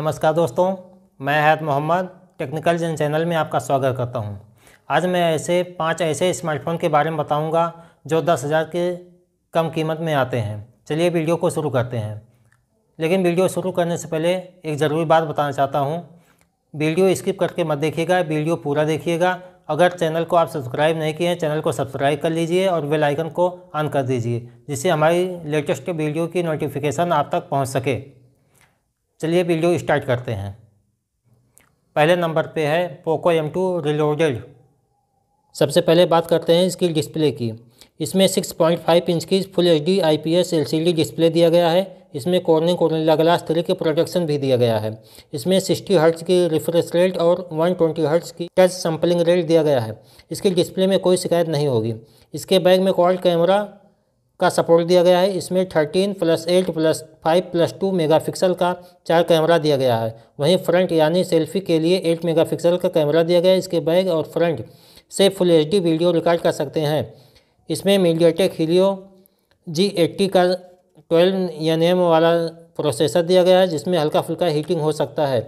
नमस्कार दोस्तों मैं हैत मोहम्मद टेक्निकल जन चैनल में आपका स्वागत करता हूं। आज मैं ऐसे पांच ऐसे स्मार्टफोन के बारे में बताऊंगा जो दस हज़ार के कम कीमत में आते हैं चलिए वीडियो को शुरू करते हैं लेकिन वीडियो शुरू करने से पहले एक ज़रूरी बात बताना चाहता हूँ वीडियो स्किप करके मत देखिएगा वीडियो पूरा देखिएगा अगर चैनल को आप सब्सक्राइब नहीं किए हैं चैनल को सब्सक्राइब कर लीजिए और बेल आइकन को ऑन कर दीजिए जिससे हमारी लेटेस्ट वीडियो की नोटिफिकेशन आप तक पहुँच सके चलिए वीडियो स्टार्ट करते हैं पहले नंबर पे है पोको एम टू रिलोडेड सबसे पहले बात करते हैं इसकी डिस्प्ले की इसमें 6.5 इंच की full H D I P S L C D display दिया गया है इसमें कॉर्निंग कॉर्निला ग्लास थ्री के प्रोटेक्शन भी दिया गया है इसमें 60 हर्ट्ज़ की रिफ्रेश रेट और 120 ट्वेंटी हर्ट्स की टच सैम्पलिंग रेट दिया गया है इसकी डिस्प्ले में कोई शिकायत नहीं होगी इसके बैग में क्वाड कैमरा का सपोर्ट दिया गया है इसमें thirteen plus eight plus five plus two megapixel का चार कैमरा दिया गया है वहीं फ्रंट यानी सेल्फी के लिए एट मेगापिक्सल का कैमरा दिया गया है इसके बैग और फ्रंट से फुल एच वीडियो रिकॉर्ड कर सकते हैं इसमें मीडियाटेक हीलियो जी एट्टी का ट्वेल्व एन एम वाला प्रोसेसर दिया गया है जिसमें हल्का फुल्का हीटिंग हो सकता है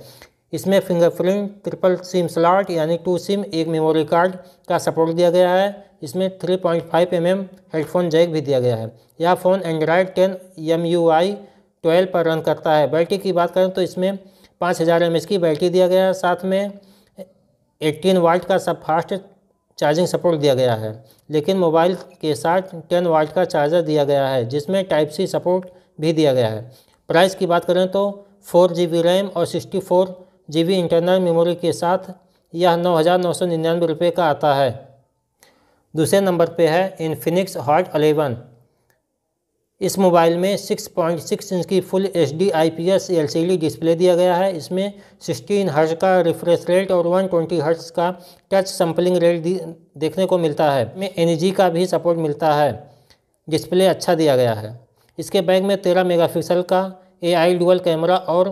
इसमें फिंगरप्रिंट ट्रिपल सिम स्लॉट यानी टू सिम एक मेमोरी कार्ड का सपोर्ट दिया गया है इसमें 3.5 पॉइंट mm हेडफोन जैक भी दिया गया है यह phone Android ten M U I twelve पर रन करता है बैटरी की बात करें तो इसमें पाँच हज़ार एम की बैटरी दिया गया है साथ में एट्टीन वाल्ट का सब फास्ट चार्जिंग सपोर्ट दिया गया है लेकिन मोबाइल के साथ टेन वाल्ट का चार्जर दिया गया है जिसमें टाइप सी सपोर्ट भी दिया गया है प्राइस की बात करें तो फोर जी बी रैम और sixty four G B internal memory के साथ यह नौ हज़ार नौ सौ निन्यानवे रुपये का आता है दूसरे नंबर पे है इनफिनिक्स हॉट अलेवन इस मोबाइल में 6.6 इंच की full H D I P S L C D display दिया गया है इसमें 16 हर्ज का रिफ्रेश रेट और 120 हर्ज का टच सैम्पलिंग रेट देखने को मिलता है में एन का भी सपोर्ट मिलता है डिस्प्ले अच्छा दिया गया है इसके बैग में 13 मेगापिक्सल का ए आई कैमरा और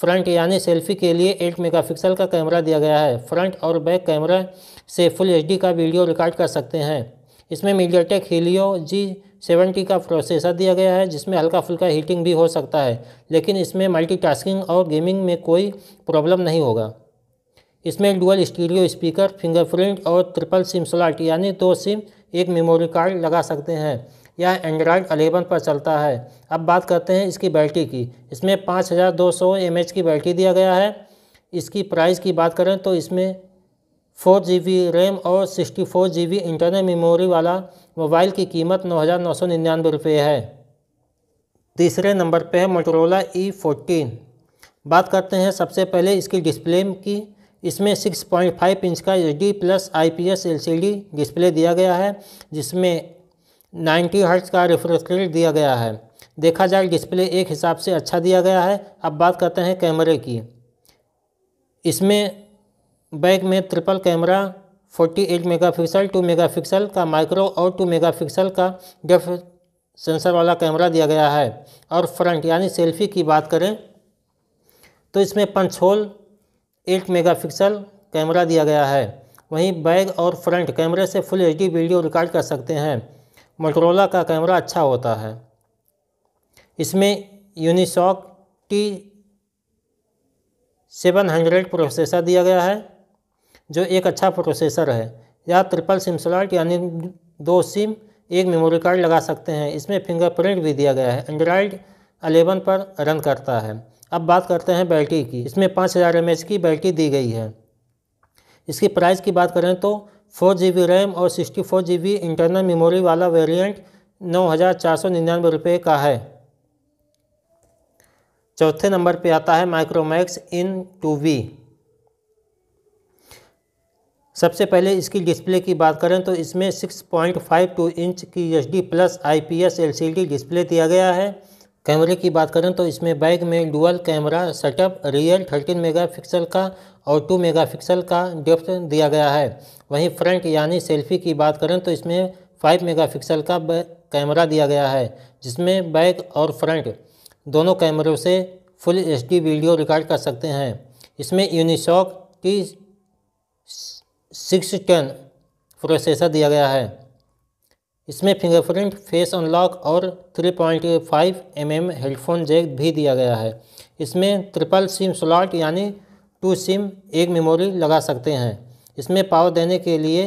फ्रंट यानी सेल्फी के लिए 8 मेगापिक्सल का कैमरा दिया गया है फ्रंट और बैक कैमरा से फुल एचडी का वीडियो रिकॉर्ड कर सकते हैं इसमें मीडियाटेक हीलियो जी सेवेंटी का प्रोसेसर दिया गया है जिसमें हल्का फुल्का हीटिंग भी हो सकता है लेकिन इसमें मल्टीटास्किंग और गेमिंग में कोई प्रॉब्लम नहीं होगा इसमें डुअल स्टीरियो स्पीकर फिंगरप्रिंट और ट्रिपल सिम स्लॉट यानी दो सिम एक मेमोरी कार्ड लगा सकते हैं यह एंड्रॉयड अलेवन पर चलता है अब बात करते हैं इसकी बैटरी की इसमें 5200 हज़ार की बैटरी दिया गया है इसकी प्राइस की बात करें तो इसमें फोर जी रैम और sixty four G internal memory वाला मोबाइल की कीमत नौ हज़ार नौ सौ निन्यानवे रुपये है तीसरे नंबर पे है मोटरोला ई e फोर्टीन बात करते हैं सबसे पहले इसकी डिस्प्ले की इसमें 6.5 इंच का H D plus I P S L C D display दिया गया है जिसमें 90 हर्ट्ज़ का रिफ्रेश रेट दिया गया है देखा जाए डिस्प्ले एक हिसाब से अच्छा दिया गया है अब बात करते हैं कैमरे की इसमें बैक में triple camera 48 two mega pixel का माइक्रो और 2 पिक्सल का डेफ सेंसर वाला कैमरा दिया गया है और फ्रंट यानी सेल्फी की बात करें तो इसमें एट मेगा मेगापिक्सल कैमरा दिया गया है वहीं बैग और फ्रंट कैमरे से फुल एच वीडियो रिकॉर्ड कर सकते हैं मोटरोला का कैमरा अच्छा होता है इसमें Unisoc T seven hundred processor दिया गया है जो एक अच्छा प्रोसेसर है या ट्रिपल सिम स्लॉट यानी दो सिम एक मेमोरी कार्ड लगा सकते हैं इसमें फिंगरप्रिंट भी दिया गया है एंड्रॉयड 11 पर रन करता है अब बात करते हैं बैटरी की इसमें पाँच हज़ार एम की बैटरी दी गई है इसकी प्राइस की बात करें तो फोर जी बी रैम और sixty four G B internal memory वाला वेरिएंट नौ हज़ार चार सौ निन्यानवे रुपये का है चौथे नंबर पे आता है माइक्रोमैक्स इन टू वी सबसे पहले इसकी डिस्प्ले की बात करें तो इसमें six point five two inch की H D plus I P S L C D display दिया गया है कैमरे की बात करें तो इसमें बैग में dual camera setup rear 13 megapixel का और 2 मेगापिक्सल का डेप्थ दिया गया है वहीं फ्रंट यानी सेल्फी की बात करें तो इसमें 5 मेगापिक्सल का कैमरा दिया गया है जिसमें बैग और फ्रंट दोनों कैमरों से फुल एच वीडियो रिकॉर्ड कर सकते हैं इसमें Unisoc T six ten processor दिया गया है इसमें फिंगरप्रिंट फेस अनलॉक और 3.5 पॉइंट mm हेडफोन जैक भी दिया गया है इसमें ट्रिपल सिम स्लॉट यानी टू सिम एक मेमोरी लगा सकते हैं इसमें पावर देने के लिए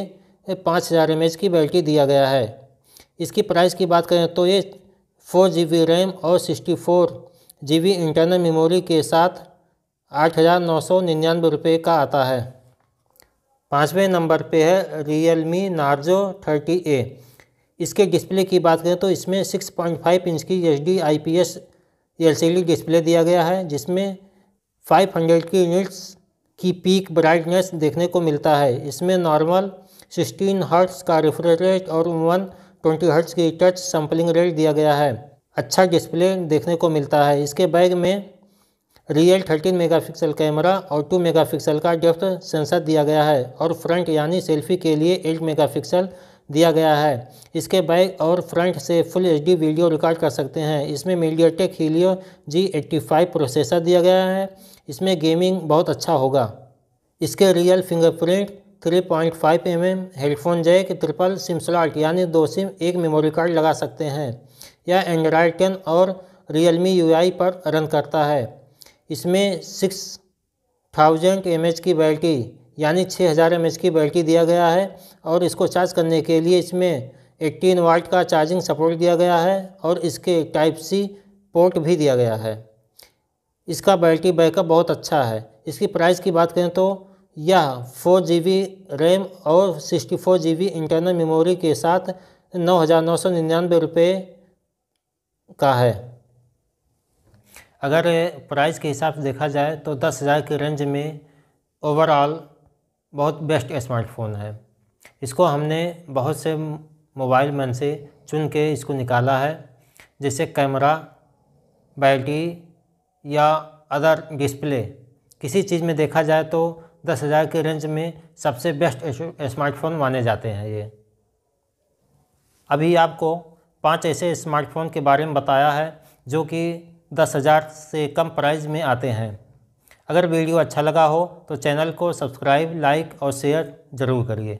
पाँच हज़ार एम की बैटरी दिया गया है इसकी प्राइस की बात करें तो ये फोर जी बी रैम और sixty four G B internal memory के साथ आठ हज़ार नौ सौ निन्यानवे रुपये का आता है पाँचवें नंबर पे है Realme Narzo thirty A इसके डिस्प्ले की बात करें तो इसमें 6.5 इंच की H D I P S L C D display दिया गया है जिसमें 500 की यूनिट्स की पीक ब्राइटनेस देखने को मिलता है इसमें नॉर्मल 16 हर्ट्स का रिफ्रेश रेट और वन ट्वेंटी हर्ट्स की टच सैम्पलिंग रेट दिया गया है अच्छा डिस्प्ले देखने को मिलता है इसके बैग में रियल 13 मेगापिक्सल कैमरा और 2 मेगापिक्सल का डेप्थ सेंसर दिया गया है और फ्रंट यानी सेल्फी के लिए 8 मेगापिक्सल दिया गया है इसके बैक और फ्रंट से फुल एच वीडियो रिकॉर्ड कर सकते हैं इसमें MediaTek Helio G eighty processor दिया गया है इसमें गेमिंग बहुत अच्छा होगा इसके rear fingerprint 3.5 point mm, headphone jack triple SIM slot यानी दो सिम एक मेमोरी कार्ड लगा सकते हैं यह एंड्रॉयड टेन और रियलमी यू पर रन करता है इसमें सिक्स थाउजेंड एम की बैटरी यानी 6000 हज़ार की बैटरी दिया गया है और इसको चार्ज करने के लिए इसमें एट्टीन वाट का चार्जिंग सपोर्ट दिया गया है और इसके टाइप सी पोर्ट भी दिया गया है इसका बैटरी बैकअप बहुत अच्छा है इसकी प्राइस की बात करें तो यह फोर जी रैम और sixty four G internal memory के साथ नौ हज़ार नौ सौ निन्यानवे रुपये का है अगर प्राइस के हिसाब से देखा जाए तो दस हज़ार के रेंज में ओवरऑल बहुत बेस्ट स्मार्टफ़ोन है इसको हमने बहुत से मोबाइल मन से चुन के इसको निकाला है जैसे कैमरा बैटरी या अदर डिस्प्ले किसी चीज़ में देखा जाए तो दस हज़ार के रेंज में सबसे बेस्ट स्मार्टफ़ोन माने जाते हैं ये अभी आपको पांच ऐसे स्मार्टफ़ोन के बारे में बताया है जो कि दस हज़ार से कम प्राइस में आते हैं अगर वीडियो अच्छा लगा हो तो चैनल को सब्सक्राइब लाइक और शेयर ज़रूर करिए